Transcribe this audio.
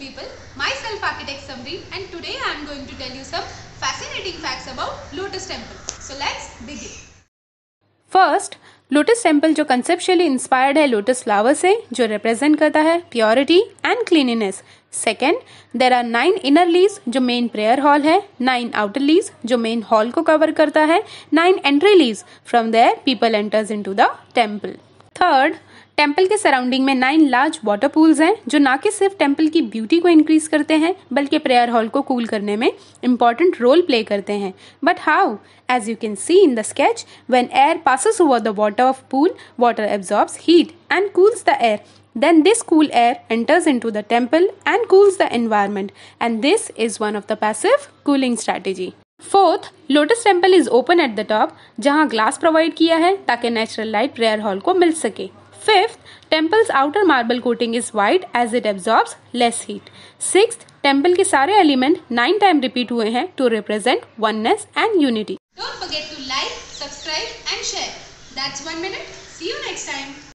people, myself architect Samri and today I am going to tell you some fascinating facts about Lotus Temple. So let's begin. First, lotus temple जो conceptually inspired है lotus flower से जो represent करता है purity and cleanliness second there are nine inner leaves जो main prayer hall है nine outer leaves जो main hall को कवर करता है nine entry leaves from there people enters in to the temple third temple के surrounding में nine large water pools हैं जो ना कि सिर्फ टेम्पल की ब्यूटी को इंक्रीज करते हैं बल्कि प्रेयर हॉल को कूल करने में इंपॉर्टेंट रोल प्ले करते हैं but how as you can see in the sketch when air passes over the water of pool water absorbs heat and cools the air Then this cool air enters into the temple and cools the environment and this is one of the passive cooling strategy. Fourth lotus temple is open at the top जहाँ glass provide किया है ताकि natural light prayer hall को मिल सके Fifth, temple's outer marble coating is white as it absorbs less heat six temple के सारे element nine time repeat हुए हैं to represent oneness and unity don't forget to like subscribe and share that's one minute see you next time